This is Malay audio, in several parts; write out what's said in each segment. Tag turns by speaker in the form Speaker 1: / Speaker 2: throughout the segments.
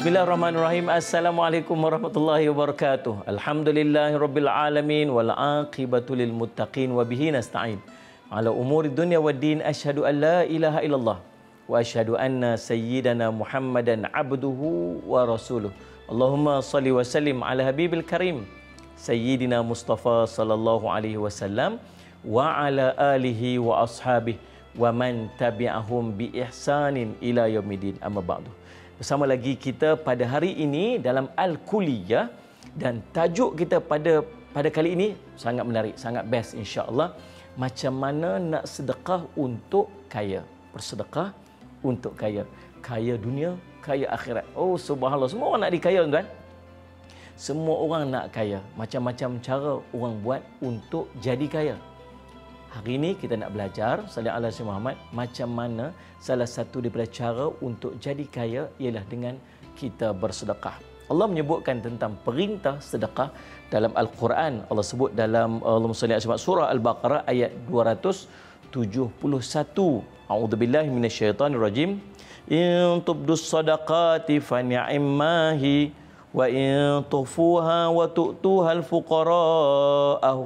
Speaker 1: Bismillahirrahmanirrahim. Assalamualaikum warahmatullahi wabarakatuh. Alhamdulillahirabbil alamin wal aqibatu wa bihi nasta'in. Ala umuri dunya waddin asyhadu an la ilaha illallah wa asyhadu anna sayyidana Muhammadan abduhu wa rasuluh. Allahumma salli wa sallim ala habibil karim sayyidina Mustafa sallallahu alaihi wasallam wa ala alihi wa ashabihi wa man tabi'ahum bi ihsanin ila yaumiddin. Amma ba'du bersama lagi kita pada hari ini dalam Al-Kuliyah dan tajuk kita pada pada kali ini sangat menarik, sangat best insyaallah Macam mana nak sedekah untuk kaya? Bersedekah untuk kaya. Kaya dunia, kaya akhirat. Oh subhanallah, semua orang nak dikaya kan Semua orang nak kaya. Macam-macam cara orang buat untuk jadi kaya. Hari ini kita nak belajar Salih Allah Syed Muhammad macam mana salah satu daripada cara untuk jadi kaya ialah dengan kita bersedekah. Allah menyebutkan tentang perintah sedekah dalam Al-Quran. Allah sebut dalam Allah Salih Allah Surah Al-Baqarah ayat 271. A'udzubillahi minasyaitanirrajim. In tubdu sadaqati fa ni'immahi wa in tufuha wa tu'tuha al-fuqara'a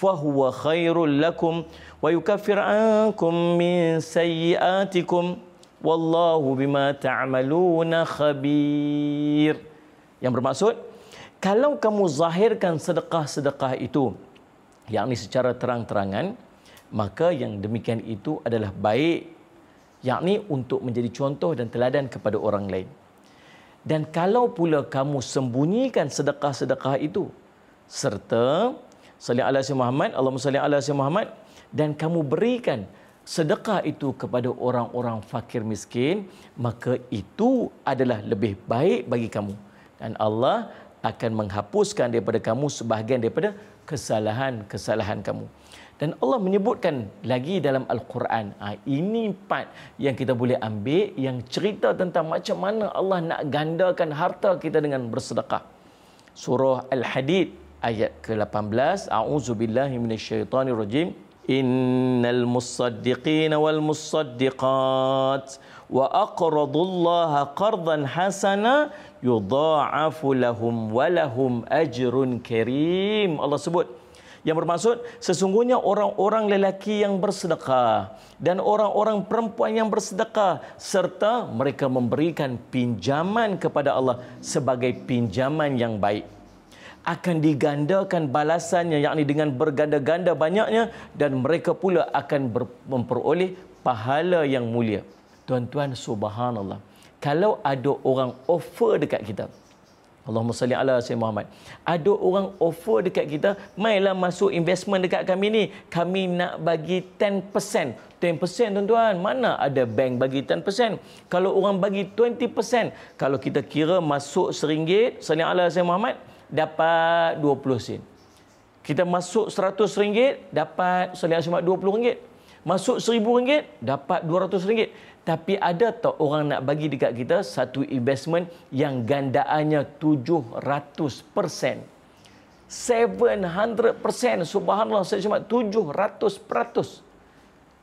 Speaker 1: فهو خير لكم ويكفر عنكم من سيئاتكم والله بما تعملون خبير yang bermaksud kalau kamu zahirkan sedekah-sedekah itu yakni secara terang-terangan maka yang demikian itu adalah baik yakni untuk menjadi contoh dan teladan kepada orang lain dan kalau pula kamu sembunyikan sedekah-sedekah itu serta salli ala si Muhammad, Allahumma salli ala si Muhammad dan kamu berikan sedekah itu kepada orang-orang fakir miskin, maka itu adalah lebih baik bagi kamu. Dan Allah akan menghapuskan daripada kamu sebahagian daripada kesalahan-kesalahan kamu. Dan Allah menyebutkan lagi dalam Al-Quran, ah, ini part yang kita boleh ambil yang cerita tentang macam mana Allah nak gandakan harta kita dengan bersedekah. Surah Al-Hadid ayat ke-18 a'udzubillahi minasyaitonirrajim innal musaddiqina wal musaddiqat wa aqradullaha qardan hasana yudha'afu lahum wa lahum ajrun karim Allah sebut yang bermaksud sesungguhnya orang-orang lelaki yang bersedekah dan orang-orang perempuan yang bersedekah serta mereka memberikan pinjaman kepada Allah sebagai pinjaman yang baik akan digandakan balasannya yakni dengan berganda-ganda banyaknya dan mereka pula akan memperoleh pahala yang mulia. Tuan-tuan subhanallah. Kalau ada orang offer dekat kita. Allahumma salli ala sayyidina Muhammad. Ada orang offer dekat kita, mainlah masuk investment dekat kami ni. Kami nak bagi 10%. 10% tuan-tuan, mana ada bank bagi 10%? Kalau orang bagi 20%, kalau kita kira masuk seringgit, sallallahu alaihi wasallam, dapat 20 sen. Kita masuk rm ringgit, dapat selain sumat rm ringgit. Masuk rm ringgit, dapat rm ringgit. Tapi ada tak orang nak bagi dekat kita satu investment yang gandaannya 700%. 700% subhanallah saya cuma 700%.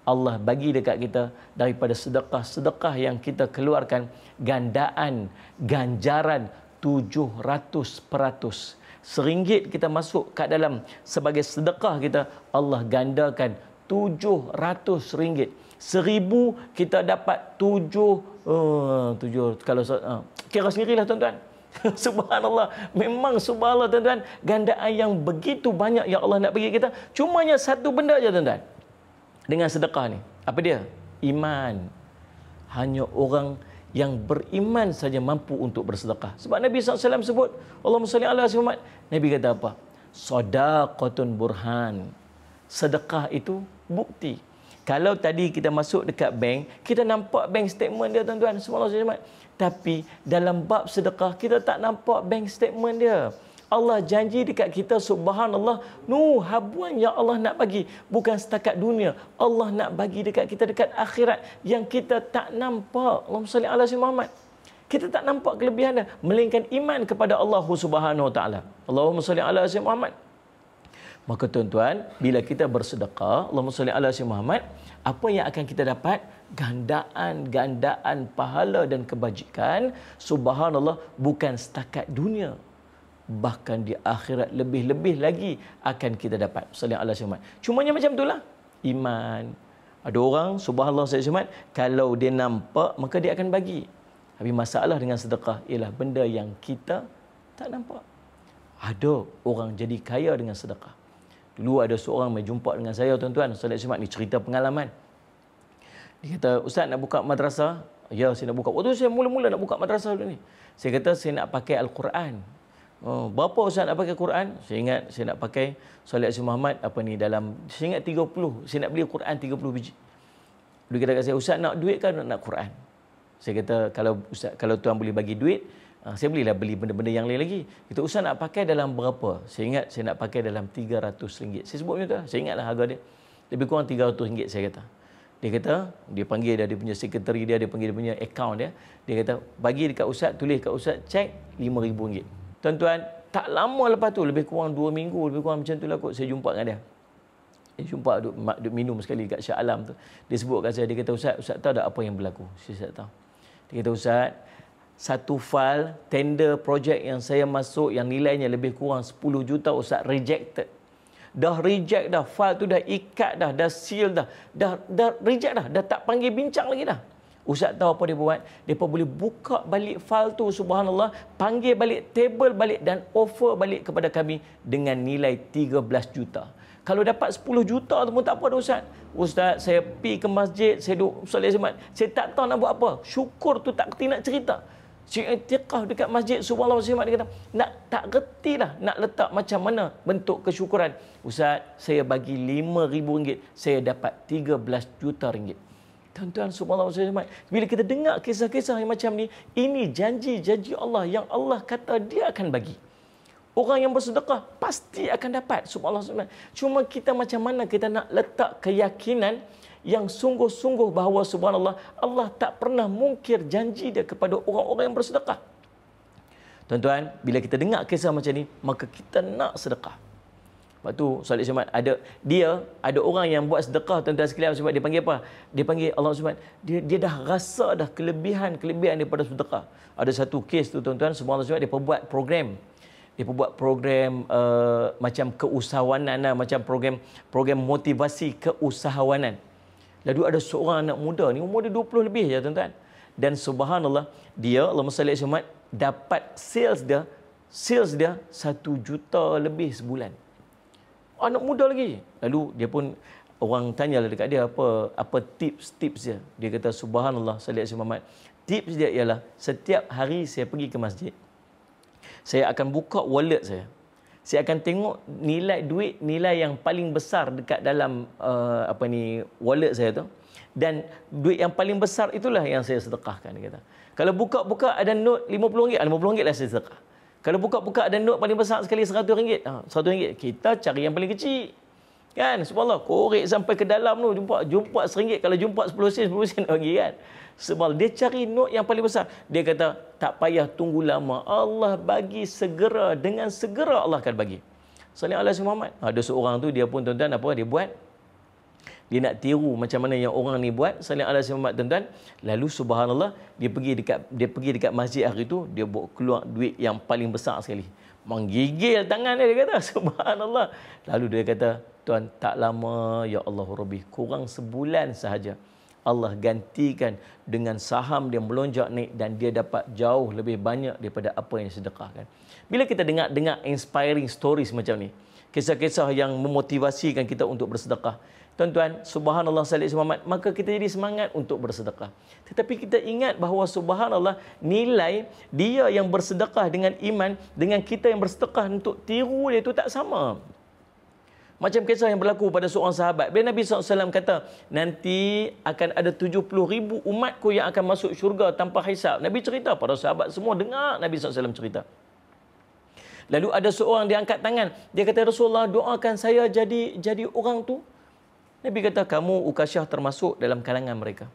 Speaker 1: Allah bagi dekat kita daripada sedekah-sedekah yang kita keluarkan gandaan ganjaran 700%. Seringgit kita masuk kat dalam sebagai sedekah kita, Allah gandakan 700 ringgit. Seribu kita dapat tujuh, eh, tujuh kalau uh, kira lah tuan-tuan. Subhanallah, memang subhanallah tuan-tuan, gandaan yang begitu banyak yang Allah nak bagi kita, cumanya satu benda saja tuan-tuan. Dengan sedekah ni. Apa dia? Iman. Hanya orang yang beriman saja mampu untuk bersedekah. Sebab Nabi SAW sebut, Allahumma salli ala sifat, Nabi kata apa? Sadaqatun burhan. Sedekah itu bukti. Kalau tadi kita masuk dekat bank, kita nampak bank statement dia tuan-tuan. Semua Allah SWT. Tapi dalam bab sedekah, kita tak nampak bank statement dia. Allah janji dekat kita subhanallah nuh habuan yang Allah nak bagi bukan setakat dunia Allah nak bagi dekat kita dekat akhirat yang kita tak nampak Allahumma salli ala sayyidina Muhammad kita tak nampak kelebihannya melainkan iman kepada Allah Subhanahu Wa taala Allahumma salli ala sayyidina Muhammad maka tuan-tuan bila kita bersedekah Allahumma salli ala sayyidina Muhammad apa yang akan kita dapat gandaan-gandaan pahala dan kebajikan subhanallah bukan setakat dunia bahkan di akhirat lebih-lebih lagi akan kita dapat. Salih Allah Cuma yang macam itulah. Iman. Ada orang, subhanallah saya cuman, kalau dia nampak, maka dia akan bagi. Tapi masalah dengan sedekah ialah benda yang kita tak nampak. Ada orang jadi kaya dengan sedekah. Dulu ada seorang yang jumpa dengan saya, tuan-tuan. Salih Ahmad, ni cerita pengalaman. Dia kata, Ustaz nak buka madrasah? Ya, saya nak buka. Waktu saya mula-mula nak buka madrasah dulu ni. Saya kata, saya nak pakai Al-Quran. Oh, berapa Ustaz nak pakai Quran? Saya ingat saya nak pakai solat Isu Muhammad apa ni dalam saya ingat 30. Saya nak beli Quran 30 biji. Dia kata saya, usah nak duit kan nak, nak Quran? Saya kata, kalau usah kalau Tuan boleh bagi duit, ah, saya belilah beli benda-benda yang lain lagi. Kita usah nak pakai dalam berapa? Saya ingat saya nak pakai dalam RM300. Saya sebut macam tu, lah, saya ingatlah harga dia. Lebih kurang RM300 saya kata. Dia kata, dia panggil dia, dia punya sekretari dia, dia panggil dia punya account dia. Dia kata, bagi dekat Ustaz, tulis dekat Ustaz, cek RM5,000. Tuan-tuan, tak lama lepas tu, lebih kurang dua minggu, lebih kurang macam tu lah kot, saya jumpa dengan dia. Dia jumpa, duduk, duduk minum sekali dekat Syah Alam tu. Dia sebut kat saya, dia kata, Ustaz, Ustaz tahu tak apa yang berlaku? Saya tak tahu. Dia kata, Ustaz, satu fail tender projek yang saya masuk yang nilainya lebih kurang 10 juta ustaz rejected dah reject dah fail tu dah ikat dah dah seal dah dah dah reject dah dah tak panggil bincang lagi dah Ustaz tahu apa dia buat? Dia boleh buka balik fail tu, subhanallah, panggil balik, table balik dan offer balik kepada kami dengan nilai 13 juta. Kalau dapat 10 juta tu pun tak apa dah Ustaz. Ustaz, saya pi ke masjid, saya duduk solat jemaat. Saya tak tahu nak buat apa. Syukur tu tak kerti nak cerita. Cik Tiqah dekat masjid Subhanallah Ustaz dia kata nak tak reti lah nak letak macam mana bentuk kesyukuran. Ustaz, saya bagi RM5,000, saya dapat RM13 juta. Ringgit. Tuan-tuan subhanallah wassalamualaikum. Bila kita dengar kisah-kisah yang macam ni, ini janji-janji Allah yang Allah kata dia akan bagi. Orang yang bersedekah pasti akan dapat subhanallah wassalamualaikum. Cuma kita macam mana kita nak letak keyakinan yang sungguh-sungguh bahawa subhanallah Allah tak pernah mungkir janji dia kepada orang-orang yang bersedekah. Tuan-tuan, bila kita dengar kisah macam ni, maka kita nak sedekah. Lepas tu Salih Sumat ada dia ada orang yang buat sedekah tuan-tuan sekalian sebab dia panggil apa? Dia panggil Allah Sumat. Dia dia dah rasa dah kelebihan-kelebihan daripada sedekah. Ada satu kes tu tuan-tuan semua Allah Sumat dia buat program dia buat program uh, macam keusahawanan lah, macam program program motivasi keusahawanan. Lalu ada seorang anak muda ni umur dia 20 lebih ya tuan-tuan. Dan subhanallah dia Allah Subhanahu dapat sales dia sales dia 1 juta lebih sebulan anak muda lagi. Lalu dia pun orang tanya lah dekat dia apa apa tips tips dia. Dia kata subhanallah saya lihat si Muhammad. Tips dia ialah setiap hari saya pergi ke masjid saya akan buka wallet saya. Saya akan tengok nilai duit nilai yang paling besar dekat dalam uh, apa ni wallet saya tu dan duit yang paling besar itulah yang saya sedekahkan dia kata. Kalau buka-buka ada note RM50, RM50 ah, lah saya sedekah. Kalau buka-buka ada note paling besar sekali RM100. ringgit. Ha, ah, RM100. Kita cari yang paling kecil. Kan? Subhanallah. Korek sampai ke dalam tu. Jumpa jumpa RM1. Kalau jumpa 10 sen, 10 sen lagi kan? Subhanallah. Dia cari note yang paling besar. Dia kata, tak payah tunggu lama. Allah bagi segera. Dengan segera Allah akan bagi. Salih Allah Muhammad. Ah, ada seorang tu, dia pun tuan-tuan, apa dia buat? dia nak tiru macam mana yang orang ni buat salam ala sahabat tuan-tuan lalu subhanallah dia pergi dekat dia pergi dekat masjid hari itu dia buat keluar duit yang paling besar sekali menggigil tangan dia, dia kata subhanallah lalu dia kata tuan tak lama ya Allah Rabbi kurang sebulan sahaja Allah gantikan dengan saham dia melonjak naik dan dia dapat jauh lebih banyak daripada apa yang sedekahkan. Bila kita dengar-dengar inspiring stories macam ni, kisah-kisah yang memotivasikan kita untuk bersedekah, tuan-tuan, subhanallah salih Muhammad, maka kita jadi semangat untuk bersedekah. Tetapi kita ingat bahawa subhanallah nilai dia yang bersedekah dengan iman dengan kita yang bersedekah untuk tiru dia itu tak sama. Macam kisah yang berlaku pada seorang sahabat. Bila Nabi SAW kata, nanti akan ada 70 ribu umatku yang akan masuk syurga tanpa hisap. Nabi cerita pada sahabat semua, dengar Nabi SAW cerita. Lalu ada seorang dia angkat tangan. Dia kata, Rasulullah doakan saya jadi jadi orang tu. Nabi kata kamu Ukasyah termasuk dalam kalangan mereka.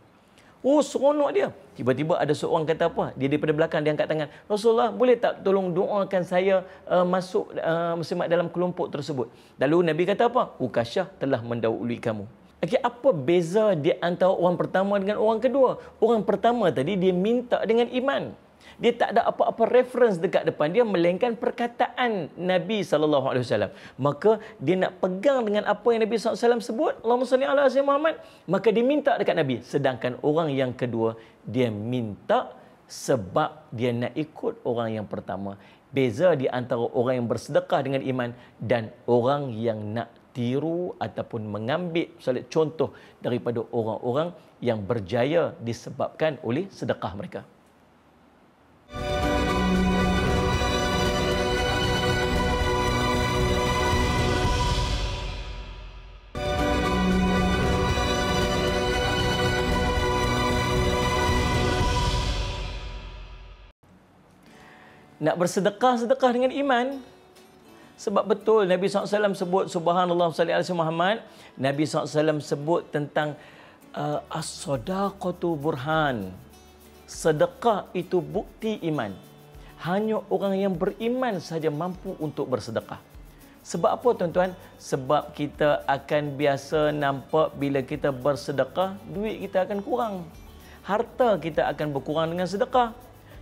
Speaker 1: Oh seronok dia. Tiba-tiba ada seorang kata apa? Dia daripada belakang dia angkat tangan. Rasulullah boleh tak tolong doakan saya uh, masuk uh, dalam kelompok tersebut. Lalu Nabi kata apa? Ukasyah telah mendahului kamu. Okey, apa beza di antara orang pertama dengan orang kedua? Orang pertama tadi dia minta dengan iman dia tak ada apa-apa reference dekat depan dia melainkan perkataan Nabi sallallahu alaihi wasallam. Maka dia nak pegang dengan apa yang Nabi sallallahu alaihi wasallam sebut, Allahumma salli ala sayyidina Muhammad, maka dia minta dekat Nabi. Sedangkan orang yang kedua dia minta sebab dia nak ikut orang yang pertama. Beza di antara orang yang bersedekah dengan iman dan orang yang nak tiru ataupun mengambil misalnya contoh daripada orang-orang yang berjaya disebabkan oleh sedekah mereka. Nak bersedekah-sedekah dengan iman. Sebab betul Nabi SAW sebut Subhanallah Sallallahu Alaihi wasallam, Nabi SAW sebut tentang uh, As-sadaqatu burhan sedekah itu bukti iman. Hanya orang yang beriman saja mampu untuk bersedekah. Sebab apa tuan-tuan? Sebab kita akan biasa nampak bila kita bersedekah, duit kita akan kurang. Harta kita akan berkurang dengan sedekah.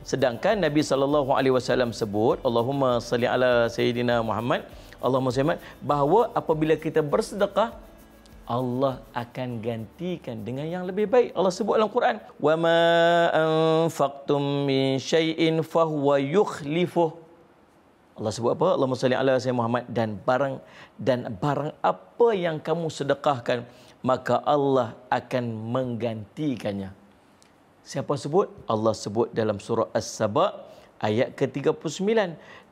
Speaker 1: Sedangkan Nabi sallallahu alaihi wasallam sebut, Allahumma salli ala sayidina Muhammad, Allahumma salli bahawa apabila kita bersedekah, Allah akan gantikan dengan yang lebih baik. Allah sebut dalam Quran, "Wa ma anfaqtum min shay'in fa huwa yukhlifuh." Allah sebut apa? Allah salli ala sayyidina Muhammad dan barang dan barang apa yang kamu sedekahkan, maka Allah akan menggantikannya. Siapa sebut? Allah sebut dalam surah As-Saba ayat ke-39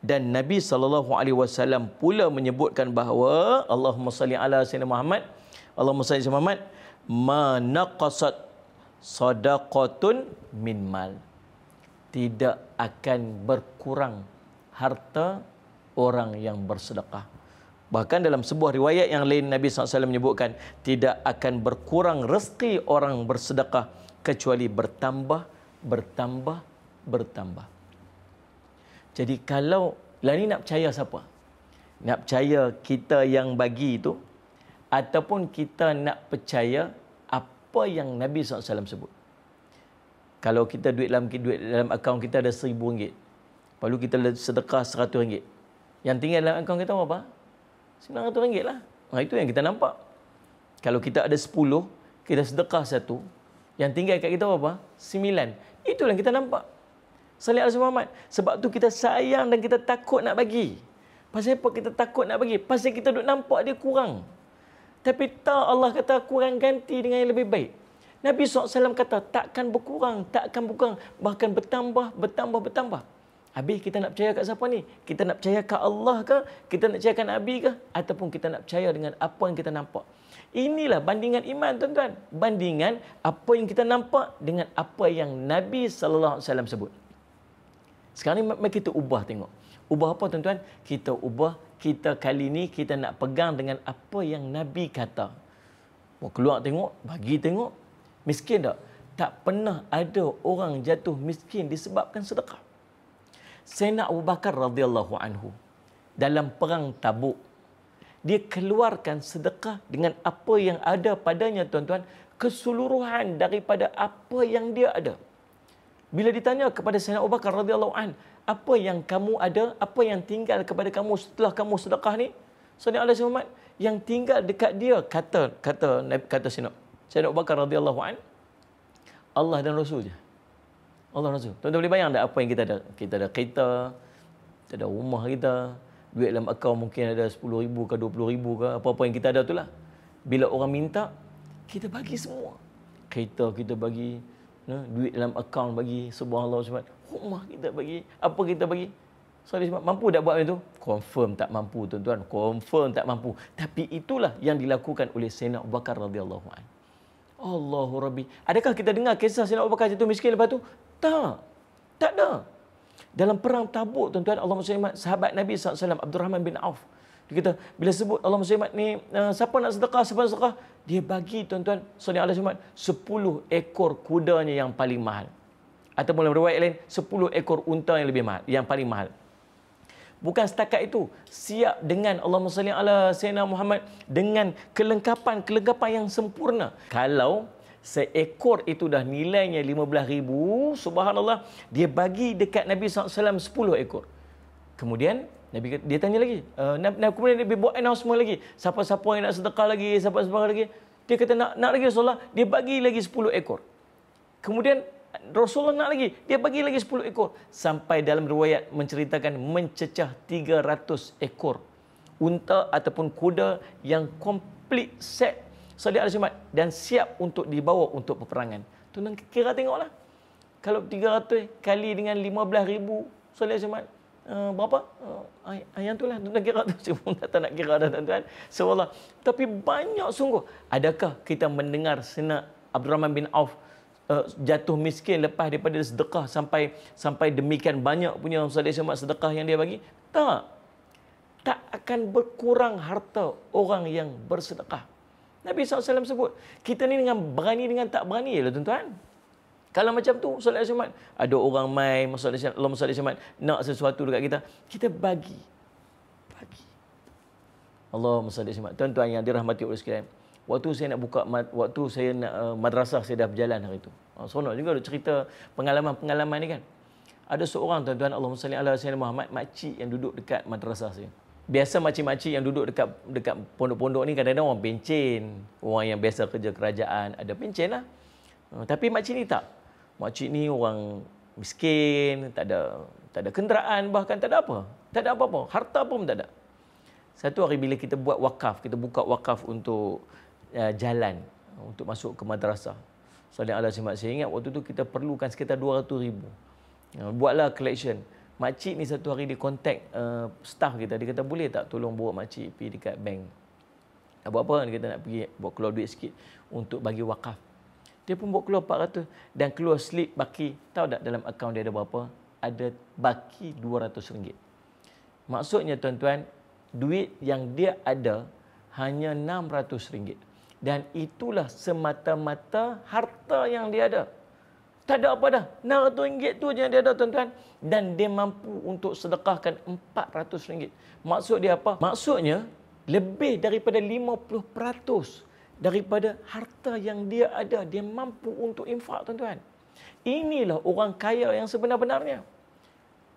Speaker 1: dan Nabi sallallahu alaihi wasallam pula menyebutkan bahawa Allah salli ala sayyidina Muhammad Allahumma salli sallam Muhammad manaqasat sadaqatun min mal tidak akan berkurang harta orang yang bersedekah Bahkan dalam sebuah riwayat yang lain Nabi SAW menyebutkan Tidak akan berkurang rezeki orang bersedekah Kecuali bertambah, bertambah, bertambah Jadi kalau Lani nak percaya siapa? Nak percaya kita yang bagi itu ataupun kita nak percaya apa yang Nabi SAW sebut. Kalau kita duit dalam duit dalam akaun kita ada seribu ringgit. Lalu kita sedekah seratus ringgit. Yang tinggal dalam akaun kita apa? Sembilan ratus ringgit lah. Nah, itu yang kita nampak. Kalau kita ada sepuluh, kita sedekah satu. Yang tinggal kat kita apa? Sembilan. Itulah yang kita nampak. Salih al Muhammad. Sebab tu kita sayang dan kita takut nak bagi. Pasal apa kita takut nak bagi? Pasal kita duduk nampak dia kurang. Tapi tak Allah kata kurang ganti dengan yang lebih baik. Nabi SAW kata takkan berkurang, takkan berkurang. Bahkan bertambah, bertambah, bertambah. Habis kita nak percaya kat siapa ni? Kita nak percaya kat Allah ke? Kita nak percayakan kat Nabi ke? Ataupun kita nak percaya dengan apa yang kita nampak? Inilah bandingan iman tuan-tuan. Bandingan apa yang kita nampak dengan apa yang Nabi SAW sebut. Sekarang ni mari kita ubah tengok. Ubah apa tuan-tuan? Kita ubah, kita kali ni kita nak pegang dengan apa yang Nabi kata. Mau keluar tengok, bagi tengok. Miskin tak? Tak pernah ada orang jatuh miskin disebabkan sedekah. Saya nak ubahkan radhiyallahu anhu dalam perang Tabuk dia keluarkan sedekah dengan apa yang ada padanya tuan-tuan keseluruhan daripada apa yang dia ada bila ditanya kepada Sayyidina Abu Bakar radhiyallahu an, apa yang kamu ada, apa yang tinggal kepada kamu setelah kamu sedekah ni? Sayyidina Ali Muhammad yang tinggal dekat dia kata kata kata Sayyidina Abu Bakar radhiyallahu an Allah dan Rasul je. Allah dan Rasul. Tuan-tuan boleh bayang tak apa yang kita ada? Kita ada kereta, kita ada rumah kita, duit dalam akau mungkin ada 10 ribu ke 20 ribu ke, apa-apa yang kita ada itulah. Bila orang minta, kita bagi semua. Kereta kita bagi, ya, duit dalam akaun bagi Subhanallah, Allah Rumah kita bagi. Apa kita bagi? Salih SWT. Mampu tak buat itu? Confirm tak mampu tuan-tuan. Confirm tak mampu. Tapi itulah yang dilakukan oleh Sayyidina Abu Bakar radhiyallahu anhu. Allahu Rabbi. Adakah kita dengar kisah Sayyidina Abu Bakar jatuh miskin lepas itu? Tak. Tak ada. Dalam perang tabuk tuan-tuan, Allah SWT, sahabat Nabi SAW, Abdul Rahman bin Auf. Dia kata, bila sebut Allah SWT ni, eh, siapa nak sedekah, siapa nak sedekah? Dia bagi tuan-tuan, Sunni Allah SWT, sepuluh ekor kudanya yang paling mahal. atau mula riwayat lain, sepuluh ekor unta yang lebih mahal, yang paling mahal. Bukan setakat itu, siap dengan Allah SWT, Sayyidina Muhammad, dengan kelengkapan-kelengkapan yang sempurna. Kalau seekor itu dah nilainya lima ribu, subhanallah, dia bagi dekat Nabi SAW sepuluh ekor. Kemudian Nabi kata, dia tanya lagi. Uh, kemudian Nabi buat announcement lagi. Siapa-siapa yang nak sedekah lagi, siapa siapa lagi. Dia kata, nak, nak lagi Rasulullah, dia bagi lagi 10 ekor. Kemudian Rasulullah nak lagi, dia bagi lagi 10 ekor. Sampai dalam riwayat menceritakan mencecah 300 ekor. Unta ataupun kuda yang complete set Saudi Arab dan siap untuk dibawa untuk peperangan. Tuan kira tengoklah. Kalau 300 kali dengan 15,000 Saudi Arab Eh, berapa? Uh, eh, ayat itulah tuan-tuan kira tu. Saya pun tak nak kira dah tuan-tuan. Seolah. Tapi banyak sungguh. Adakah kita mendengar senak Abdul Rahman bin Auf Uh, jatuh miskin lepas daripada sedekah sampai sampai demikian banyak punya Ustaz Ismail sedekah yang dia bagi tak tak akan berkurang harta orang yang bersedekah Nabi SAW sebut kita ni dengan berani dengan tak berani ya tuan-tuan kalau macam tu solat Jumaat, ada orang mai masalah Allah masalah Jumaat nak sesuatu dekat kita, kita bagi. Bagi. Allah masalah Jumaat. Tuan-tuan yang dirahmati oleh sekalian. Waktu saya nak buka waktu saya nak uh, madrasah saya dah berjalan hari tu. Oh, seronok juga ada cerita pengalaman-pengalaman ni kan. Ada seorang tuan-tuan Allah masalah Allah Sayyidina Muhammad makcik yang duduk dekat madrasah saya. Biasa makcik-makcik yang duduk dekat dekat pondok-pondok ni kadang-kadang orang pencen. Orang yang biasa kerja kerajaan ada pencen lah. Ha, tapi makcik ni tak makcik ni orang miskin, tak ada tak ada kenderaan, bahkan tak ada apa. Tak ada apa-apa. Harta pun tak ada. Satu hari bila kita buat wakaf, kita buka wakaf untuk uh, jalan, untuk masuk ke madrasah. Soalnya Allah SWT, saya ingat waktu tu kita perlukan sekitar 200 ribu. Ya, buatlah collection. Makcik ni satu hari dia contact uh, staff kita. Dia kata, boleh tak tolong bawa makcik pergi dekat bank? Nak buat apa? Dia kata, nak pergi buat keluar duit sikit untuk bagi wakaf. Dia pun buat keluar 400 dan keluar slip baki. Tahu tak dalam akaun dia ada berapa? Ada baki RM200. Maksudnya tuan-tuan, duit yang dia ada hanya RM600. Dan itulah semata-mata harta yang dia ada. Tak ada apa dah. RM600 tu yang dia ada tuan-tuan. Dan dia mampu untuk sedekahkan RM400. Maksud dia apa? Maksudnya, lebih daripada 50% daripada harta yang dia ada dia mampu untuk infak tuan-tuan inilah orang kaya yang sebenar-benarnya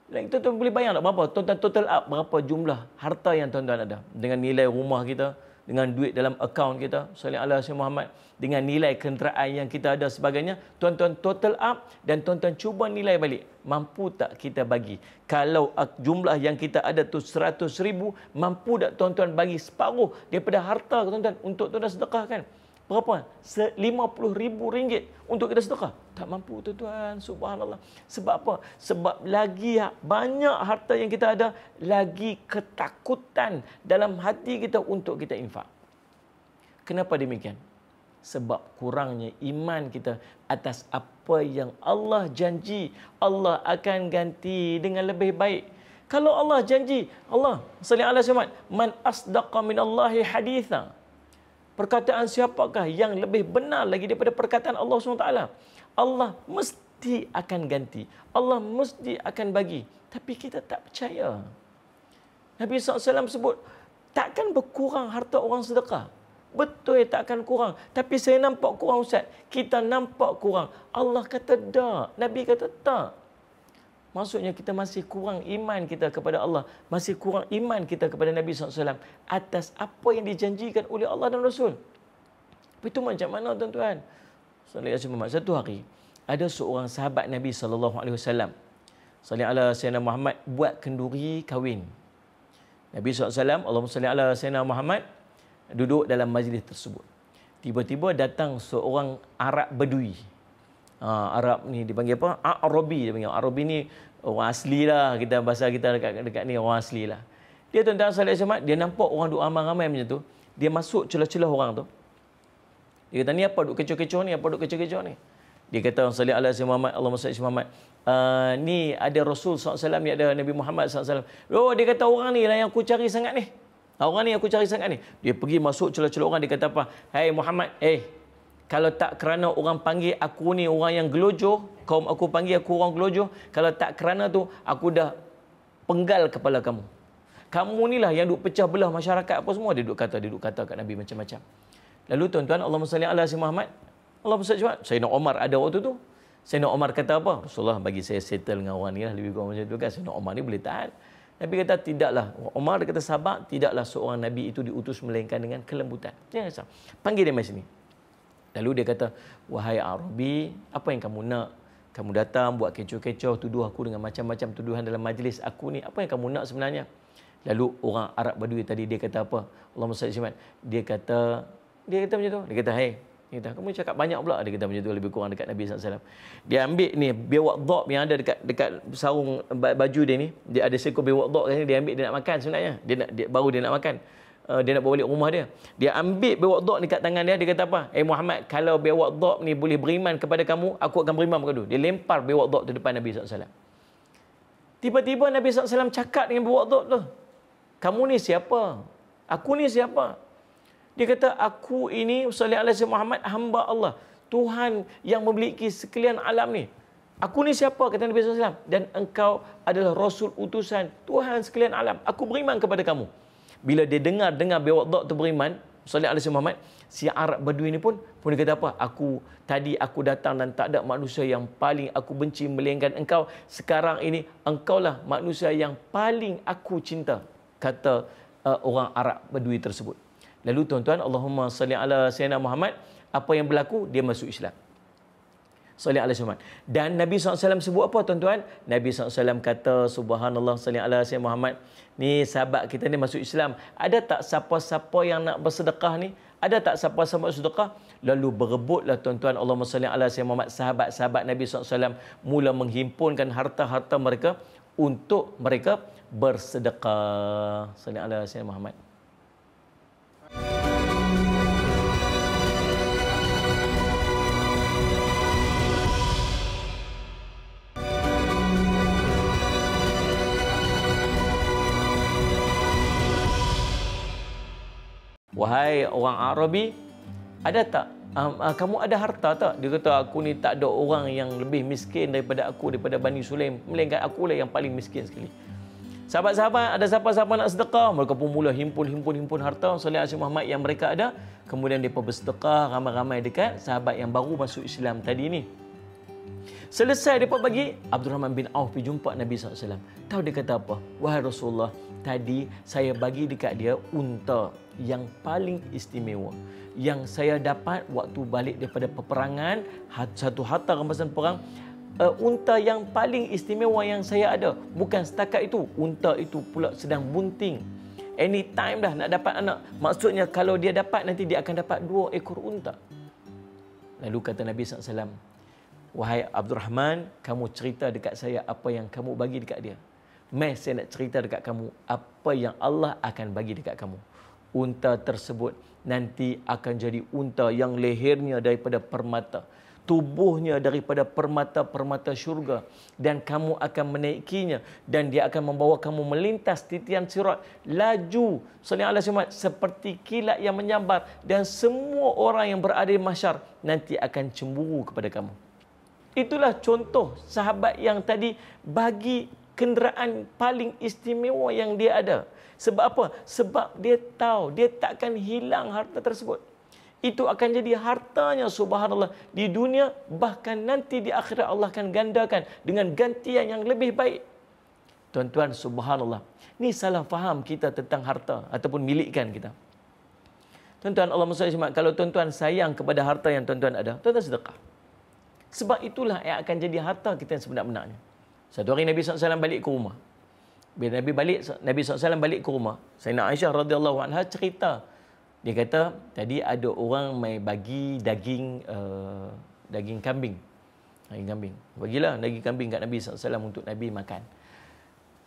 Speaker 1: dan itu tu boleh bayang tak berapa total total up berapa jumlah harta yang tuan-tuan ada dengan nilai rumah kita dengan duit dalam akaun kita Salih Allah Sayyid Muhammad dengan nilai kenderaan yang kita ada sebagainya tuan-tuan total up dan tuan-tuan cuba nilai balik mampu tak kita bagi kalau jumlah yang kita ada tu 100 ribu mampu tak tuan-tuan bagi separuh daripada harta tuan-tuan untuk tuan-tuan sedekahkan berapa? RM50,000 untuk kita sedekah. Tak mampu tu tuan. Subhanallah. Sebab apa? Sebab lagi ha- banyak harta yang kita ada, lagi ketakutan dalam hati kita untuk kita infak. Kenapa demikian? Sebab kurangnya iman kita atas apa yang Allah janji Allah akan ganti dengan lebih baik. Kalau Allah janji, Allah salam Allah wasallam man asdaqa min Allahi haditha perkataan siapakah yang lebih benar lagi daripada perkataan Allah SWT. Allah mesti akan ganti. Allah mesti akan bagi. Tapi kita tak percaya. Nabi SAW sebut, takkan berkurang harta orang sedekah. Betul tak akan kurang. Tapi saya nampak kurang Ustaz. Kita nampak kurang. Allah kata tak. Nabi kata tak. Maksudnya kita masih kurang iman kita kepada Allah. Masih kurang iman kita kepada Nabi SAW. Atas apa yang dijanjikan oleh Allah dan Rasul. Tapi itu macam mana tuan-tuan? Satu hari, ada seorang sahabat Nabi SAW. Salih ala Sayyidina Muhammad buat kenduri kahwin. Nabi SAW, Allah SWT ala Sayyidina Muhammad duduk dalam majlis tersebut. Tiba-tiba datang seorang Arab berdui uh, Arab ni dipanggil apa? Arabi dia panggil. Arabi ni oh, orang asli lah. Kita bahasa kita dekat dekat ni orang asli lah. Dia tuan-tuan salat jemaat, dia nampak orang duk ramai-ramai macam tu. Dia masuk celah-celah orang tu. Dia kata ni apa duk kecoh-kecoh ni? Apa duk kecoh-kecoh ni? Dia kata orang salat Allah Muhammad, Allah Muhammad, Allah Muhammad. Uh, ni ada Rasul SAW, ni ada Nabi Muhammad SAW. Oh, dia kata orang ni lah yang aku cari sangat ni. Orang ni aku cari sangat ni. Dia pergi masuk celah-celah orang. Dia kata apa? Hai hey Muhammad. Eh, hey, kalau tak kerana orang panggil aku ni orang yang gelojoh, kaum aku panggil aku orang gelojoh, kalau tak kerana tu aku dah penggal kepala kamu. Kamu ni lah yang duk pecah belah masyarakat apa semua dia duk kata, dia duk kata kat Nabi macam-macam. Lalu tuan-tuan, Allah SWT, Allah SWT, Muhammad, Allah SWT, Sayyidina Omar ada waktu tu. Sayyidina Omar kata apa? Rasulullah bagi saya settle dengan orang ni lah, lebih kurang macam tu kan. Sayyidina Omar ni boleh tahan. Nabi kata tidaklah. Omar kata sabar, tidaklah seorang Nabi itu diutus melainkan dengan kelembutan. Jangan risau. Panggil dia mai sini. Lalu dia kata, wahai Arabi, apa yang kamu nak? Kamu datang buat kecoh-kecoh, tuduh aku dengan macam-macam tuduhan dalam majlis aku ni. Apa yang kamu nak sebenarnya? Lalu orang Arab Badui tadi dia kata apa? Allahumma salli Dia kata, dia kata macam tu. Dia kata, hei, dia kamu cakap banyak pula. Dia kata macam tu lebih kurang dekat Nabi SAW. Dia ambil ni, biawak dhok yang ada dekat dekat sarung baju dia ni. Dia ada seko biawak dhok ni. Dia ambil dia nak makan sebenarnya. Dia nak, dia, baru dia nak makan uh, dia nak bawa balik rumah dia. Dia ambil biwadok ni kat tangan dia, dia kata apa? Eh Muhammad, kalau dok ni boleh beriman kepada kamu, aku akan beriman kepada dia. Dia lempar dok tu depan Nabi SAW. Tiba-tiba Nabi SAW cakap dengan dok tu, kamu ni siapa? Aku ni siapa? Dia kata, aku ini, Sallallahu Alaihi Muhammad, hamba Allah. Tuhan yang memiliki sekalian alam ni. Aku ni siapa kata Nabi SAW? Dan engkau adalah rasul utusan Tuhan sekalian alam. Aku beriman kepada kamu bila dia dengar dengar biwadak tu beriman Soleh Alaihi Muhammad si Arab Badui ni pun pun dia kata apa aku tadi aku datang dan tak ada manusia yang paling aku benci melainkan engkau sekarang ini engkaulah manusia yang paling aku cinta kata uh, orang Arab Badui tersebut lalu tuan-tuan Allahumma salli ala Sayyidina Muhammad apa yang berlaku dia masuk Islam Salih alaihi Muhammad. Dan Nabi SAW sebut apa tuan-tuan? Nabi SAW kata, Subhanallah salih alaihi Muhammad. Ni sahabat kita ni masuk Islam. Ada tak siapa-siapa yang nak bersedekah ni? Ada tak siapa-siapa sedekah? Lalu berebutlah tuan-tuan Allah SWT Muhammad sahabat-sahabat Nabi SAW mula menghimpunkan harta-harta mereka untuk mereka bersedekah. Sallallahu alaihi Muhammad. Wahai orang Arabi, ada tak? Um, uh, kamu ada harta tak? Dia kata, aku ni tak ada orang yang lebih miskin daripada aku, daripada Bani Sulaim. Melainkan aku lah yang paling miskin sekali. Sahabat-sahabat, ada siapa-siapa nak sedekah? Mereka pun mula himpun-himpun-himpun harta Salih Asyid Muhammad yang mereka ada. Kemudian mereka bersedekah ramai-ramai dekat sahabat yang baru masuk Islam tadi ni. Selesai mereka bagi Abdul Rahman bin Auf pergi jumpa Nabi SAW. Tahu dia kata apa? Wahai Rasulullah, tadi saya bagi dekat dia unta yang paling istimewa. Yang saya dapat waktu balik daripada peperangan, satu harta rampasan perang, Uh, unta yang paling istimewa yang saya ada bukan setakat itu unta itu pula sedang bunting anytime dah nak dapat anak maksudnya kalau dia dapat nanti dia akan dapat dua ekor unta lalu kata Nabi S.A.W. Wahai Abdul Rahman, kamu cerita dekat saya apa yang kamu bagi dekat dia. Mai saya nak cerita dekat kamu apa yang Allah akan bagi dekat kamu. Unta tersebut nanti akan jadi unta yang lehernya daripada permata. Tubuhnya daripada permata-permata syurga. Dan kamu akan menaikinya. Dan dia akan membawa kamu melintas titian sirat. Laju. Alaihi Wasallam Seperti kilat yang menyambar. Dan semua orang yang berada di masyar. Nanti akan cemburu kepada kamu. Itulah contoh sahabat yang tadi bagi kenderaan paling istimewa yang dia ada. Sebab apa? Sebab dia tahu dia takkan hilang harta tersebut. Itu akan jadi hartanya subhanallah di dunia bahkan nanti di akhirat Allah akan gandakan dengan gantian yang lebih baik. Tuan-tuan subhanallah. Ini salah faham kita tentang harta ataupun milikkan kita. Tuan-tuan Allah SWT, kalau tuan-tuan sayang kepada harta yang tuan-tuan ada, tuan-tuan sedekah. Sebab itulah yang akan jadi harta kita yang sebenar-benarnya. Satu hari Nabi SAW balik ke rumah. Bila Nabi balik Nabi SAW balik ke rumah, Sayyidina Aisyah radhiyallahu anha cerita. Dia kata, tadi ada orang mai bagi daging uh, daging kambing. Daging kambing. Bagilah daging kambing kat Nabi SAW untuk Nabi makan.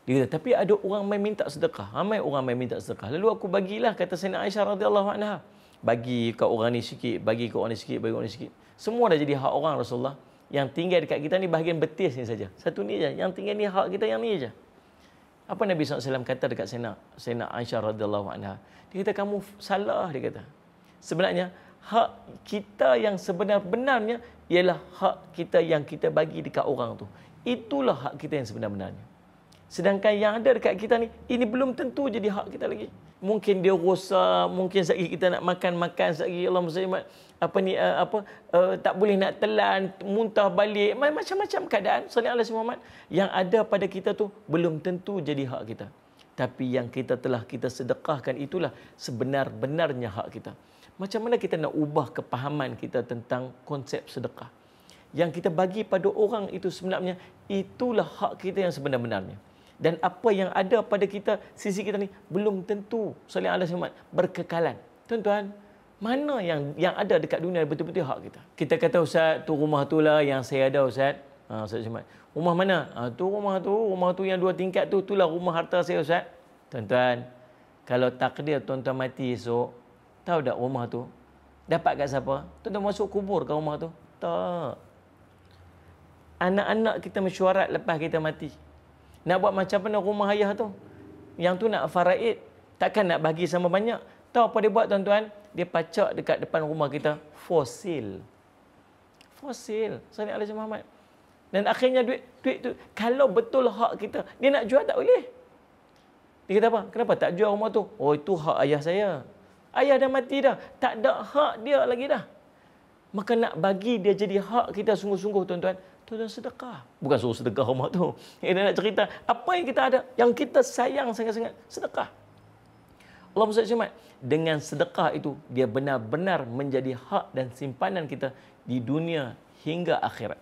Speaker 1: Dia kata, tapi ada orang mai minta sedekah. Ramai orang mai minta sedekah. Lalu aku bagilah, kata Sayyidina Aisyah radhiyallahu anha. Bagi ke orang ni sikit, bagi ke orang ni sikit, bagi ke orang ni sikit. Semua dah jadi hak orang Rasulullah. Yang tinggal dekat kita ni bahagian betis ni saja. Satu ni aja. Yang tinggal ni hak kita yang ni aja. Apa Nabi SAW kata dekat Sena, Sena Aisyah radhiyallahu anha? Dia kata kamu salah dia kata. Sebenarnya hak kita yang sebenar-benarnya ialah hak kita yang kita bagi dekat orang tu. Itulah hak kita yang sebenar-benarnya. Sedangkan yang ada dekat kita ni, ini belum tentu jadi hak kita lagi. Mungkin dia rosak, mungkin sekejap kita nak makan-makan sekejap. Allah SWT apa ni uh, apa uh, tak boleh nak telan muntah balik macam-macam keadaan selain Allah Muhammad yang ada pada kita tu belum tentu jadi hak kita tapi yang kita telah kita sedekahkan itulah sebenar-benarnya hak kita macam mana kita nak ubah kepahaman kita tentang konsep sedekah yang kita bagi pada orang itu sebenarnya itulah hak kita yang sebenar-benarnya dan apa yang ada pada kita sisi kita ni belum tentu selain Allah Muhammad berkekalan tuan-tuan mana yang yang ada dekat dunia betul-betul hak kita. Kita kata ustaz tu rumah tu lah yang saya ada ustaz. Ha ustaz Jumat. Rumah mana? Ha, tu rumah tu, rumah tu yang dua tingkat tu, itulah rumah harta saya ustaz. Tuan-tuan, kalau takdir tuan-tuan mati esok, tahu tak rumah tu dapat kat siapa? Tuan-tuan masuk kubur ke rumah tu? Tak. Anak-anak kita mesyuarat lepas kita mati. Nak buat macam mana rumah ayah tu? Yang tu nak faraid, takkan nak bagi sama banyak. Tahu apa dia buat tuan-tuan? dia pacak dekat depan rumah kita fosil. Fosil. Saya ni Ali Muhammad. Dan akhirnya duit duit tu kalau betul hak kita, dia nak jual tak boleh. Dia kata apa? Kenapa tak jual rumah tu? Oh itu hak ayah saya. Ayah dah mati dah, tak ada hak dia lagi dah. Maka nak bagi dia jadi hak kita sungguh-sungguh tuan-tuan, tuan-tuan sedekah. Bukan suruh sedekah rumah tu. Dia nak cerita apa yang kita ada, yang kita sayang sangat-sangat, sedekah. Allah SWT cermat dengan sedekah itu dia benar-benar menjadi hak dan simpanan kita di dunia hingga akhirat.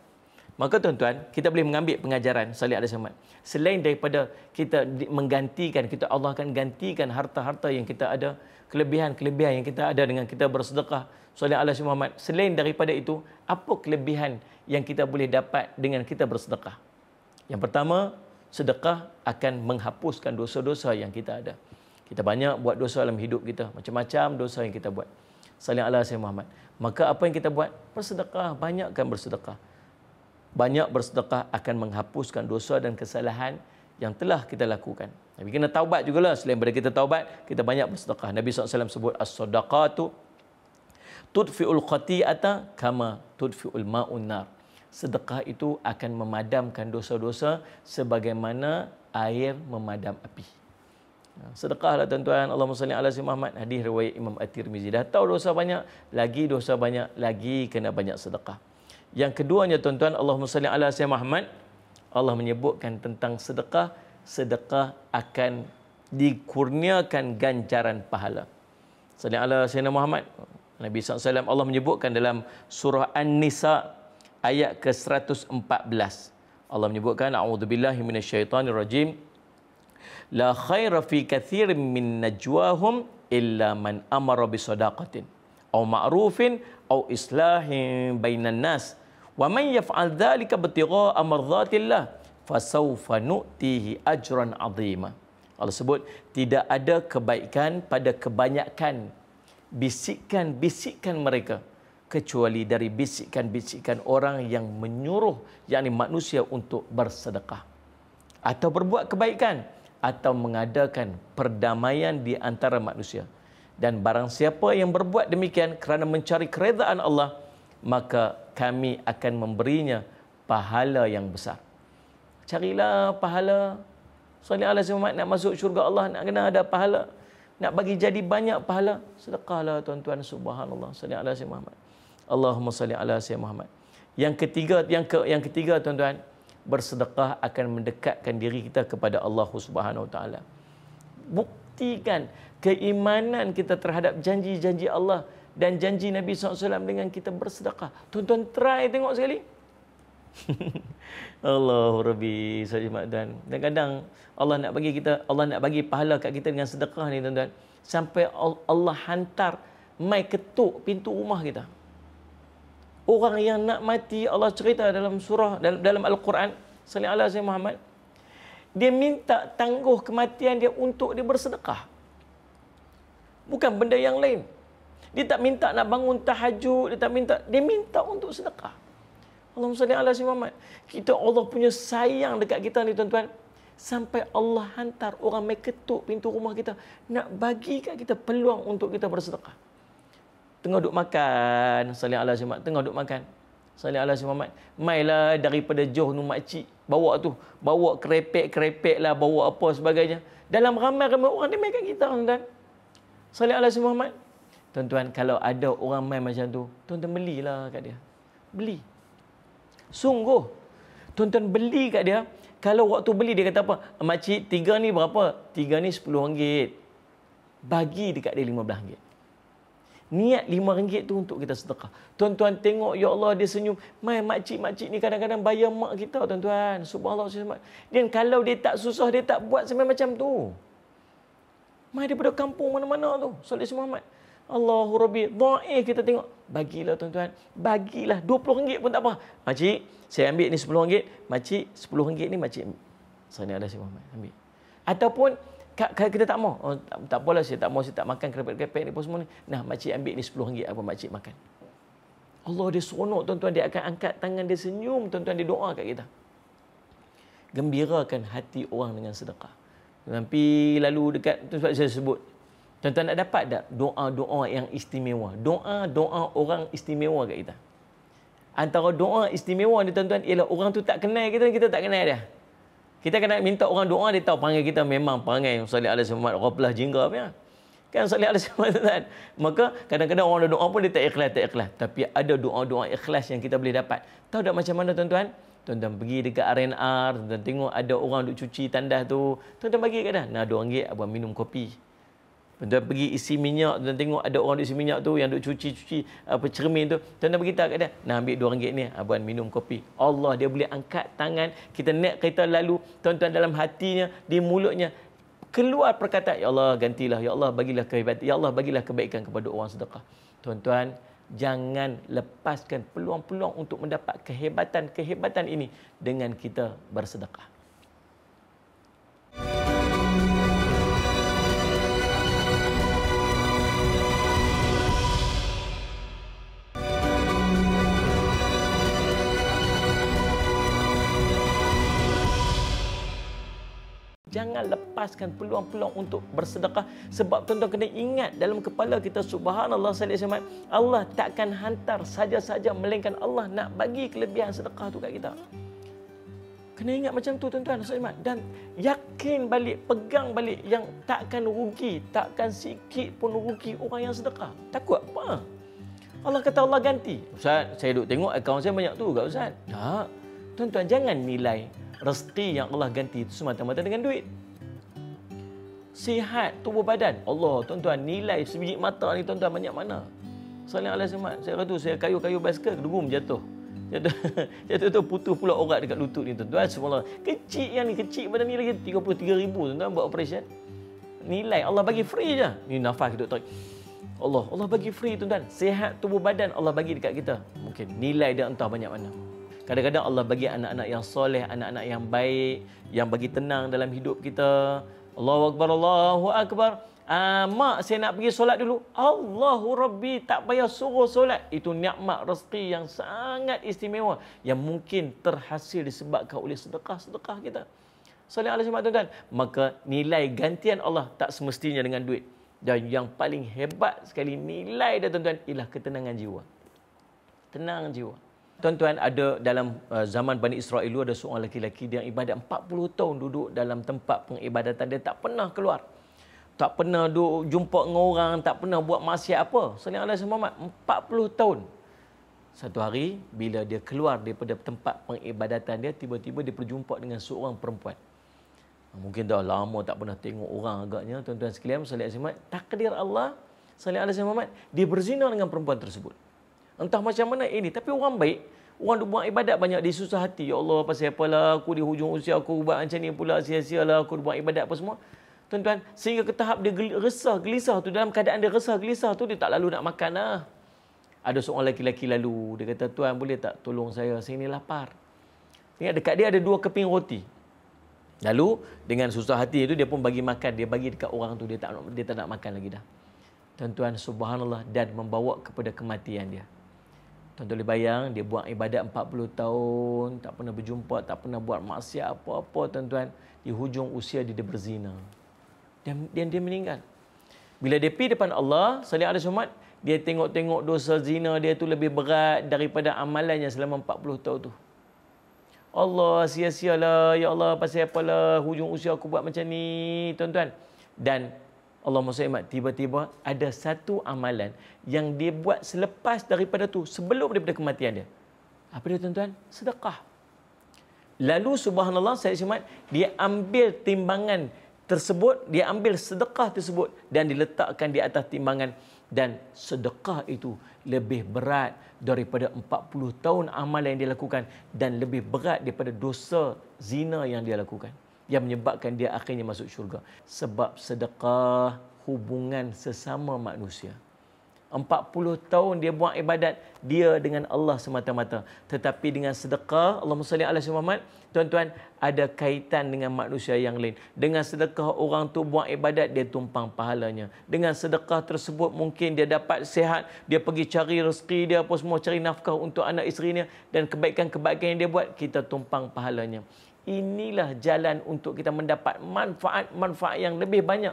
Speaker 1: Maka tuan-tuan, kita boleh mengambil pengajaran Salih Adi Samad. Selain daripada kita menggantikan, kita Allah akan gantikan harta-harta yang kita ada, kelebihan-kelebihan yang kita ada dengan kita bersedekah Salih Adi Muhammad. Selain daripada itu, apa kelebihan yang kita boleh dapat dengan kita bersedekah? Yang pertama, sedekah akan menghapuskan dosa-dosa yang kita ada. Kita banyak buat dosa dalam hidup kita. Macam-macam dosa yang kita buat. Salih Allah Sayyid Muhammad. Maka apa yang kita buat? Bersedekah. Banyakkan bersedekah. Banyak bersedekah akan menghapuskan dosa dan kesalahan yang telah kita lakukan. Nabi kena taubat juga lah. Selain daripada kita taubat, kita banyak bersedekah. Nabi SAW sebut as-sadaqatu tudfi'ul khati'ata kama tudfi'ul maunar. Sedekah itu akan memadamkan dosa-dosa sebagaimana air memadam api. Ya, sedekahlah tuan-tuan Allahumma salli ala si Muhammad Hadis riwayat Imam At-Tirmizi Dah tahu dosa banyak Lagi dosa banyak Lagi kena banyak sedekah Yang keduanya tuan-tuan Allahumma salli ala si Muhammad Allah menyebutkan tentang sedekah Sedekah akan dikurniakan ganjaran pahala Salli ala Sayyidina Muhammad Nabi SAW Allah menyebutkan dalam surah An-Nisa Ayat ke-114 Allah menyebutkan A'udzubillahiminasyaitanirrajim rajim la khaira fi kathir min najwahum illa man amara bi sadaqatin aw ma'rufin aw islahin bainan nas wa man yaf'al dhalika btigha amradhatillah fasawfa nu'tihi ajran 'azima Allah sebut tidak ada kebaikan pada kebanyakan bisikan-bisikan mereka kecuali dari bisikan-bisikan orang yang menyuruh yakni manusia untuk bersedekah atau berbuat kebaikan atau mengadakan perdamaian di antara manusia. Dan barang siapa yang berbuat demikian kerana mencari keredaan Allah, maka kami akan memberinya pahala yang besar. Carilah pahala. Soalnya Allah SWT nak masuk syurga Allah, nak kena ada pahala. Nak bagi jadi banyak pahala. Sedekahlah tuan-tuan subhanallah. Soalnya Allah SWT. Allahumma salli Allah Sayyidina Yang ketiga, yang ke, yang ketiga tuan-tuan, bersedekah akan mendekatkan diri kita kepada Allah Subhanahu Wa Taala. Buktikan keimanan kita terhadap janji-janji Allah dan janji Nabi SAW dengan kita bersedekah. Tonton try tengok sekali. Allah Rabbi Sajimat Dan kadang-kadang Allah nak bagi kita Allah nak bagi pahala kat kita dengan sedekah ni tuan-tuan Sampai Allah hantar Mai ketuk pintu rumah kita orang yang nak mati Allah cerita dalam surah dalam, Al-Quran Sallallahu Alaihi Wasallam Muhammad dia minta tangguh kematian dia untuk dia bersedekah bukan benda yang lain dia tak minta nak bangun tahajud dia tak minta dia minta untuk sedekah Allahumma Sallallahu Alaihi Wasallam. Muhammad kita Allah punya sayang dekat kita ni tuan-tuan sampai Allah hantar orang mai pintu rumah kita nak bagi kat kita peluang untuk kita bersedekah tengah duk makan Salih Allah Syamad tengah duk makan Salih Allah Syamad mailah daripada Joh nu makcik bawa tu bawa kerepek-kerepek lah bawa apa sebagainya dalam ramai-ramai orang dia mainkan kita tuan-tuan Salih Allah Syamad tuan-tuan kalau ada orang main macam tu tuan-tuan belilah kat dia beli sungguh tuan-tuan beli kat dia kalau waktu beli dia kata apa makcik tiga ni berapa tiga ni sepuluh ringgit bagi dekat dia 15 ringgit Niat lima ringgit tu untuk kita sedekah. Tuan-tuan tengok, Ya Allah dia senyum. Mai makcik-makcik ni kadang-kadang bayar mak kita, tuan-tuan. Subhanallah, subhanallah. Dan kalau dia tak susah, dia tak buat sampai macam tu. Mai daripada kampung mana-mana tu. Salih Muhammad. Allahu Rabbi. Da'ih kita tengok. Bagilah tuan-tuan. Bagilah. puluh ringgit pun tak apa. Makcik, saya ambil ni RM10. Makcik, RM10 ni makcik. Sana ada si Muhammad. Ambil. Ataupun, Kak, kita tak mau. Oh, tak, tak apalah saya tak mau saya tak makan kerepek-kerepek ni apa semua ni. Nah, makcik ambil ni 10 ringgit apa makcik makan. Allah dia seronok tuan-tuan dia akan angkat tangan dia senyum tuan-tuan dia doa kat kita. Gembirakan hati orang dengan sedekah. Nanti lalu dekat tu sebab saya sebut Tuan-tuan nak dapat tak doa-doa yang istimewa? Doa-doa orang istimewa kat kita. Antara doa istimewa ni tuan-tuan ialah orang tu tak kenal kita kita tak kenal dia. Kita kena minta orang doa dia tahu panggil kita memang panggil Salih Alaihi Muhammad orang pelah jingga punya. Kan Salih Alaihi kan. Maka kadang-kadang orang doa pun dia tak ikhlas tak ikhlas tapi ada doa-doa ikhlas yang kita boleh dapat. Tahu tak macam mana tuan-tuan? Tuan-tuan pergi dekat R&R, tuan-tuan tengok ada orang duk cuci tandas tu. Tuan-tuan bagi kat dah. Nah, 2 ringgit buat minum kopi tuan pergi isi minyak, dan tengok ada orang isi minyak tu yang duk cuci-cuci apa cermin tu. Tuan-tuan beritahu kat dia, nak ambil dua ringgit ni, abang minum kopi. Allah dia boleh angkat tangan, kita naik kereta lalu, tuan-tuan dalam hatinya, di mulutnya, keluar perkataan, Ya Allah gantilah, Ya Allah bagilah kehebatan, Ya Allah bagilah kebaikan kepada orang sedekah. Tuan-tuan, jangan lepaskan peluang-peluang untuk mendapat kehebatan-kehebatan ini dengan kita bersedekah. Jangan lepaskan peluang-peluang untuk bersedekah sebab tuan-tuan kena ingat dalam kepala kita subhanallah sekali Allah takkan hantar saja-saja melainkan Allah nak bagi kelebihan sedekah tu kat kita. Kena ingat macam tu tuan-tuan sekalian dan yakin balik pegang balik yang takkan rugi, takkan sikit pun rugi orang yang sedekah. Takut apa? Allah kata Allah ganti. Ustaz, saya duk tengok akaun saya banyak tu kat ustaz. Tak. Tuan-tuan jangan nilai Resti yang Allah ganti itu semata-mata dengan duit. Sihat tubuh badan. Allah, tuan-tuan, nilai sebiji mata ni tuan-tuan banyak mana. Salam Allah semat. Saya kata tu saya kayu-kayu basikal, kedugum jatuh. Jatuh, jatuh tu putus pula orang dekat lutut ni tuan-tuan. Subhanallah. Kecil yang ni, kecil badan ni lagi 33 ribu tuan-tuan buat operation. Nilai Allah bagi free je. Ni nafas kita tarik. Allah, Allah bagi free tuan-tuan. Sihat tubuh badan Allah bagi dekat kita. Mungkin nilai dia entah banyak mana. Kadang-kadang Allah bagi anak-anak yang soleh, anak-anak yang baik, yang bagi tenang dalam hidup kita. Allahu Akbar, Allahu Akbar. Uh, mak saya nak pergi solat dulu. Allahu Rabbi tak payah suruh solat. Itu nikmat rezeki yang sangat istimewa. Yang mungkin terhasil disebabkan oleh sedekah-sedekah kita. Salih Allah SWT. Maka nilai gantian Allah tak semestinya dengan duit. Dan yang paling hebat sekali nilai dia tuan-tuan ialah ketenangan jiwa. Tenang jiwa. Tuan-tuan, ada dalam uh, zaman Bani Israel ada seorang lelaki-lelaki yang ibadat 40 tahun duduk dalam tempat pengibadatan. Dia tak pernah keluar. Tak pernah duduk jumpa dengan orang, tak pernah buat maksiat apa. Selain Allah SWT, 40 tahun. Satu hari, bila dia keluar daripada tempat pengibadatan dia, tiba-tiba dia berjumpa dengan seorang perempuan. Mungkin dah lama tak pernah tengok orang agaknya. Tuan-tuan sekalian, Selain Allah SWT, takdir Allah, Selain Allah SWT, dia berzina dengan perempuan tersebut. Entah macam mana ini. Eh, tapi orang baik. Orang tu buat ibadat banyak. Dia susah hati. Ya Allah, pasal lah, Aku di hujung usia. Aku buat macam ni pula. Sia-sialah. Aku buat ibadat apa semua. Tuan-tuan, sehingga ke tahap dia resah, gelisah tu. Dalam keadaan dia resah, gelisah tu, dia tak lalu nak makan lah. Ada seorang lelaki-lelaki lalu. Dia kata, Tuan, boleh tak tolong saya? Saya ni lapar. Tengok dekat dia ada dua keping roti. Lalu, dengan susah hati itu, dia pun bagi makan. Dia bagi dekat orang tu. Dia tak, dia tak nak makan lagi dah. Tuan-tuan, subhanallah. Dan membawa kepada kematian dia tuan boleh bayang, dia buat ibadat 40 tahun, tak pernah berjumpa, tak pernah buat maksiat apa-apa, tuan-tuan. Di hujung usia dia, dia berzina. Dan, dan dia meninggal. Bila dia pergi depan Allah, salih ala sumat, dia tengok-tengok dosa zina dia tu lebih berat daripada amalannya selama 40 tahun tu. Allah, sia-sialah. Ya Allah, pasal apalah hujung usia aku buat macam ni, tuan-tuan. Dan Allah SWT tiba-tiba ada satu amalan yang dia buat selepas daripada tu sebelum daripada kematian dia. Apa dia tuan-tuan? Sedekah. Lalu subhanallah saya simak dia ambil timbangan tersebut, dia ambil sedekah tersebut dan diletakkan di atas timbangan dan sedekah itu lebih berat daripada 40 tahun amalan yang dia lakukan dan lebih berat daripada dosa zina yang dia lakukan yang menyebabkan dia akhirnya masuk syurga. Sebab sedekah hubungan sesama manusia. 40 tahun dia buat ibadat dia dengan Allah semata-mata. Tetapi dengan sedekah Allahumma salli ala Muhammad, tuan-tuan ada kaitan dengan manusia yang lain. Dengan sedekah orang tu buat ibadat dia tumpang pahalanya. Dengan sedekah tersebut mungkin dia dapat sehat, dia pergi cari rezeki dia apa semua cari nafkah untuk anak isterinya dan kebaikan-kebaikan yang dia buat kita tumpang pahalanya inilah jalan untuk kita mendapat manfaat-manfaat yang lebih banyak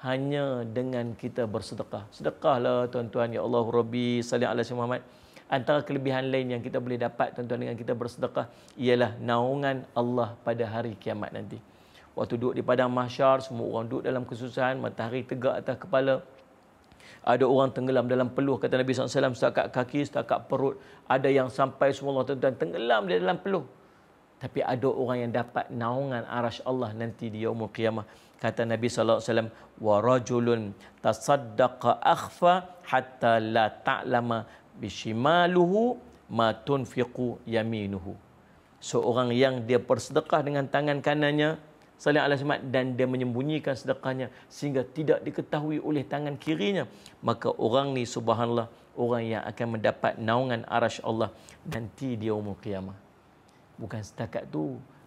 Speaker 1: hanya dengan kita bersedekah. Sedekahlah tuan-tuan ya Allah Rabbi salli ala Sayyidina Muhammad. Antara kelebihan lain yang kita boleh dapat tuan-tuan dengan kita bersedekah ialah naungan Allah pada hari kiamat nanti. Waktu duduk di padang mahsyar, semua orang duduk dalam kesusahan, matahari tegak atas kepala. Ada orang tenggelam dalam peluh kata Nabi SAW setakat kaki, setakat perut. Ada yang sampai semua Allah tuan-tuan tenggelam di dalam peluh tapi ada orang yang dapat naungan arash Allah nanti di yaumul qiyamah kata Nabi sallallahu alaihi wasallam wa rajulun tasaddaqa akhfa hatta la ta'lama bishimaluhu ma tunfiqu yaminuhu seorang yang dia bersedekah dengan tangan kanannya Salih ala semat dan dia menyembunyikan sedekahnya sehingga tidak diketahui oleh tangan kirinya. Maka orang ni subhanallah orang yang akan mendapat naungan arash Allah nanti dia umur kiamat bukan setakat tu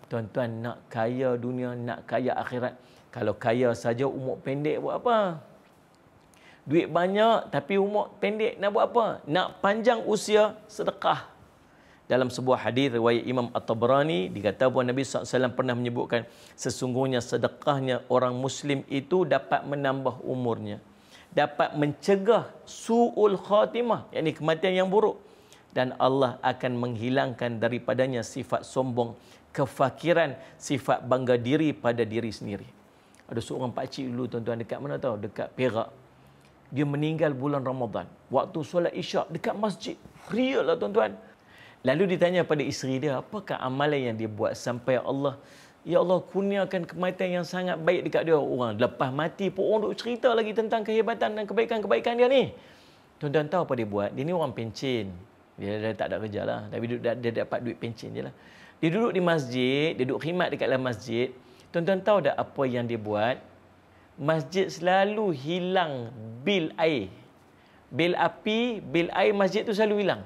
Speaker 1: tuan-tuan nak kaya dunia nak kaya akhirat kalau kaya saja umur pendek buat apa duit banyak tapi umur pendek nak buat apa nak panjang usia sedekah dalam sebuah hadis riwayat Imam At-Tabarani dikata bahawa Nabi SAW pernah menyebutkan sesungguhnya sedekahnya orang muslim itu dapat menambah umurnya dapat mencegah suul khatimah yakni kematian yang buruk dan Allah akan menghilangkan daripadanya sifat sombong, kefakiran, sifat bangga diri pada diri sendiri. Ada seorang pak cik dulu tuan-tuan dekat mana tahu? Dekat Perak. Dia meninggal bulan Ramadan. Waktu solat Isyak dekat masjid. real lah tuan-tuan. Lalu ditanya pada isteri dia, apakah amalan yang dia buat sampai Allah Ya Allah kurniakan kematian yang sangat baik dekat dia orang. Lepas mati pun orang duk cerita lagi tentang kehebatan dan kebaikan-kebaikan dia ni. Tuan-tuan tahu apa dia buat? Dia ni orang pencin. Dia dah tak ada kerja lah. Tapi dia, dia, dia dapat duit pencin je lah. Dia duduk di masjid, dia duduk khidmat dekat dalam masjid. Tuan-tuan tahu tak apa yang dia buat? Masjid selalu hilang bil air. Bil api, bil air masjid tu selalu hilang.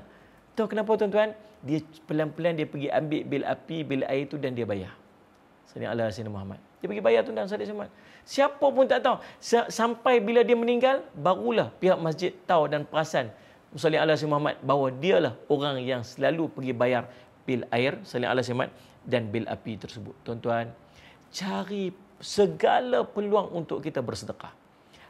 Speaker 1: Tahu kenapa tuan-tuan? Dia pelan-pelan dia pergi ambil bil api, bil air tu dan dia bayar. Sini Allah Sini Muhammad. Dia pergi bayar tuan-tuan Sadiq Sumat. Siapa pun tak tahu. Sampai bila dia meninggal, barulah pihak masjid tahu dan perasan. Musalli ala si Muhammad bahawa dialah orang yang selalu pergi bayar bil air Musalli ala si Muhammad dan bil api tersebut. Tuan-tuan, cari segala peluang untuk kita bersedekah.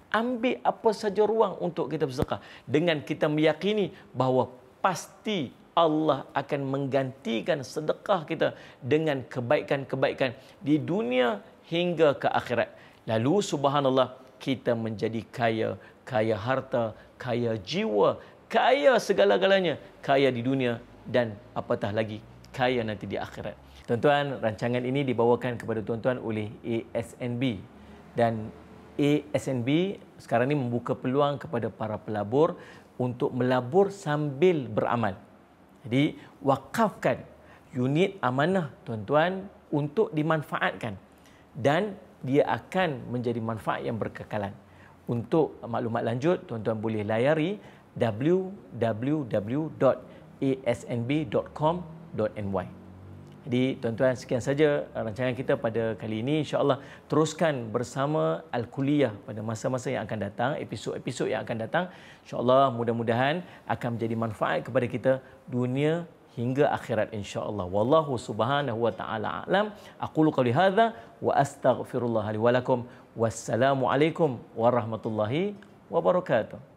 Speaker 1: Ambil apa saja ruang untuk kita bersedekah dengan kita meyakini bahawa pasti Allah akan menggantikan sedekah kita dengan kebaikan-kebaikan di dunia hingga ke akhirat. Lalu subhanallah kita menjadi kaya, kaya harta, kaya jiwa kaya segala-galanya, kaya di dunia dan apatah lagi kaya nanti di akhirat. Tuan-tuan, rancangan ini dibawakan kepada tuan-tuan oleh ASNB dan ASNB sekarang ini membuka peluang kepada para pelabur untuk melabur sambil beramal. Jadi, wakafkan unit amanah tuan-tuan untuk dimanfaatkan dan dia akan menjadi manfaat yang berkekalan. Untuk maklumat lanjut, tuan-tuan boleh layari www.asnb.com.my jadi tuan-tuan sekian saja uh, rancangan kita pada kali ini insya-Allah teruskan bersama Al-Kuliah pada masa-masa yang akan datang episod-episod yang akan datang insya-Allah mudah-mudahan akan menjadi manfaat kepada kita dunia hingga akhirat insya-Allah wallahu subhanahu wa ta'ala alam aqulu qawli hadza wa astaghfirullah li wa lakum wassalamu alaikum warahmatullahi wabarakatuh